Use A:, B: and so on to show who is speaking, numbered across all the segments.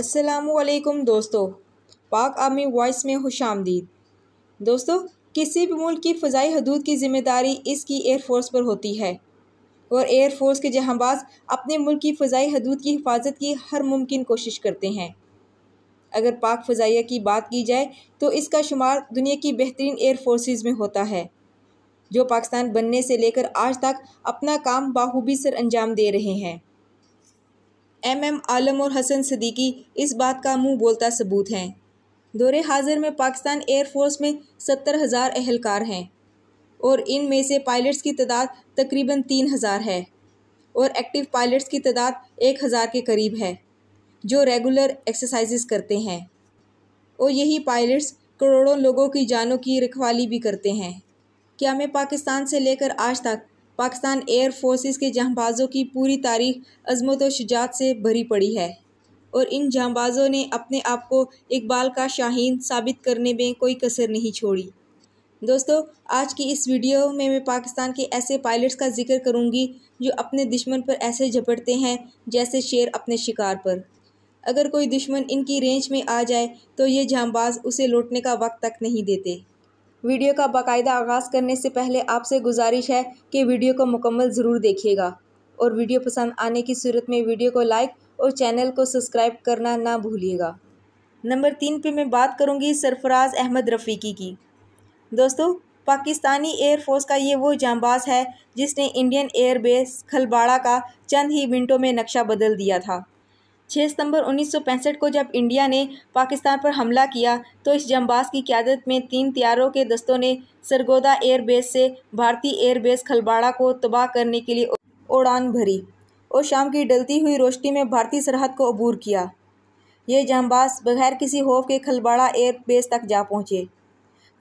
A: असलकुम दोस्तों पाक आर्मी वॉइस में खुश आमदीद दोस्तों किसी भी मुल्क की फ़जाई हदूद की ज़िम्मेदारी इसकी एयरफोर्स पर होती है और एयरफोर्स के जहाँबाज़ अपने मुल्क की फ़जाई हदूद की हिफाजत की हर मुमकिन कोशिश करते हैं अगर पाक फ़जाइया की बात की जाए तो इसका शुमार दुनिया की बेहतरीन एयरफोर्स में होता है जो पाकिस्तान बनने से लेकर आज तक अपना काम बाखूबी सर अंजाम दे रहे हैं एम एम आलम और हसन सदीकी इस बात का मुंह बोलता सबूत हैं दौरे हाजिर में पाकिस्तान एयरफोर्स में सत्तर हज़ार अहलकार हैं और इन में से पायलट्स की तादाद तकरीबन तीन हज़ार है और एक्टिव पायलट्स की तादाद एक हज़ार के करीब है जो रेगुलर एक्सरसाइज करते हैं और यही पायलट्स करोड़ों लोगों की जानों की रखवाली भी करते हैं क्या मैं पाकिस्तान से लेकर आज तक पाकिस्तान एयर फोर्सेस के जहाँबाज़ों की पूरी तारीख अजमत व शजात से भरी पड़ी है और इन जहाँबाज़ों ने अपने आप को इकबाल का शाहीन साबित करने में कोई कसर नहीं छोड़ी दोस्तों आज की इस वीडियो में मैं पाकिस्तान के ऐसे पायलट्स का जिक्र करूंगी जो अपने दुश्मन पर ऐसे झपटते हैं जैसे शेर अपने शिकार पर अगर कोई दुश्मन इनकी रेंज में आ जाए तो ये जहाँबाज उसे लौटने का वक्त तक नहीं देते वीडियो का बाकायदा आगाज़ करने से पहले आपसे गुजारिश है कि वीडियो को मुकम्मल ज़रूर देखिएगा और वीडियो पसंद आने की सूरत में वीडियो को लाइक और चैनल को सब्सक्राइब करना ना भूलिएगा नंबर तीन पे मैं बात करूँगी सरफराज अहमद रफ़ीकी की दोस्तों पाकिस्तानी एयरफोर्स का ये वो जांबाज है जिसने इंडियन एयरबेस खलबाड़ा का चंद ही मिनटों में नक्शा बदल दिया था छः सितंबर 1965 को जब इंडिया ने पाकिस्तान पर हमला किया तो इस जम्बाज की क्यादत में तीन त्यारों के दस्तों ने सरगोदा एयरबेस से भारतीय एयरबेस खलबाड़ा को तबाह करने के लिए उड़ान भरी और शाम की डलती हुई रोशनी में भारतीय सरहद को अबूर किया ये जमबाज बगैर किसी होफ के खलबाड़ा एयरबेस तक जा पहुँचे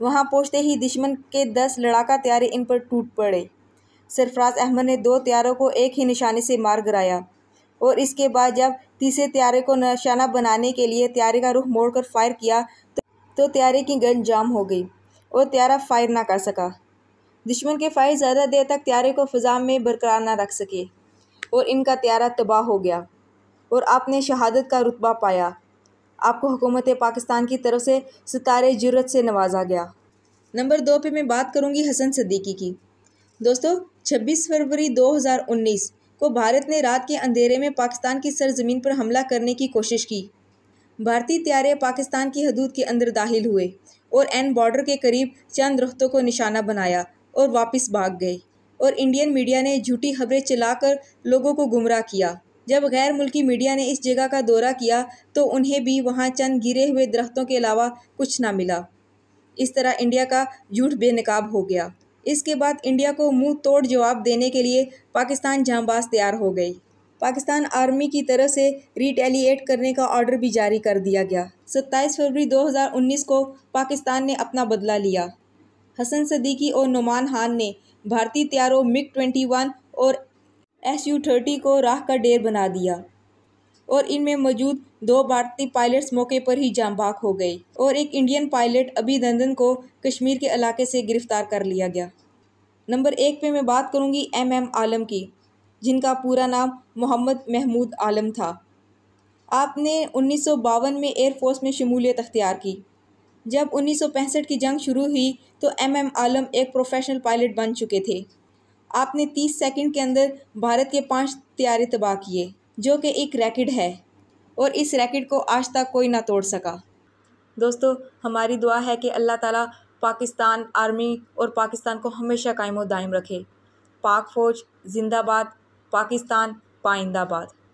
A: वहाँ पहुँचते ही दुश्मन के दस लड़ाका त्यारे इन पर टूट पड़े सरफराज अहमद ने दो त्यारों को एक ही निशाने से मार गिराया और इसके बाद जब तीसरे त्यारे को निशाना बनाने के लिए त्यारे का रुख मोड़कर फायर किया तो, तो त्यारे की गन जाम हो गई और त्यारा फायर ना कर सका दुश्मन के फायर ज़्यादा देर तक त्यारे को फ़िज़ा में बरकरार ना रख सके और इनका त्यारा तबाह हो गया और आपने शहादत का रुतबा पाया आपको हुकूमत पाकिस्तान की तरफ से सितारे जरूरत से नवाजा गया नंबर दो पे मैं बात करूँगी हसन सदीकी की दोस्तों 26 फरवरी को भारत ने रात के अंधेरे में पाकिस्तान की सरजमीन पर हमला करने की कोशिश की भारतीय त्यारे पाकिस्तान की हदूद के अंदर दाखिल हुए और एन बॉर्डर के करीब चंद रख्तों को निशाना बनाया और वापस भाग गए और इंडियन मीडिया ने झूठी खबरें चलाकर लोगों को गुमराह किया जब गैर मुल्की मीडिया ने इस जगह का दौरा किया तो उन्हें भी वहाँ चंद गिरे हुए दरख्तों के अलावा कुछ ना मिला इस तरह इंडिया का झूठ बेनकाब हो गया इसके बाद इंडिया को मुंह तोड़ जवाब देने के लिए पाकिस्तान जहाँबाज तैयार हो गई पाकिस्तान आर्मी की तरफ से रिटेलिएट करने का ऑर्डर भी जारी कर दिया गया 27 फरवरी 2019 को पाकिस्तान ने अपना बदला लिया हसन सदीकी और नुमान खान ने भारतीय तैयारों मिग 21 और एस यू थर्टी को राह का डेर बना दिया और इनमें मौजूद दो भारतीय पायलट्स मौके पर ही जाम हो गए और एक इंडियन पायलट अभिनंदन को कश्मीर के इलाके से गिरफ्तार कर लिया गया नंबर एक पे मैं बात करूंगी एम एम आलम की जिनका पूरा नाम मोहम्मद महमूद आलम था आपने उन्नीस में एयरफोर्स में शमूलियत अख्तियार की जब उन्नीस की जंग शुरू हुई तो एम एम आलम एक प्रोफेशनल पायलट बन चुके थे आपने 30 सेकंड के अंदर भारत के पांच त्यारे तबाह किए जो कि एक रैकेट है और इस रैकेट को आज तक कोई ना तोड़ सका दोस्तों हमारी दुआ है कि अल्लाह ताला पाकिस्तान आर्मी और पाकिस्तान को हमेशा कायम दायम रखे पाक फ़ौज जिंदाबाद पाकिस्तान पाइंदाबाद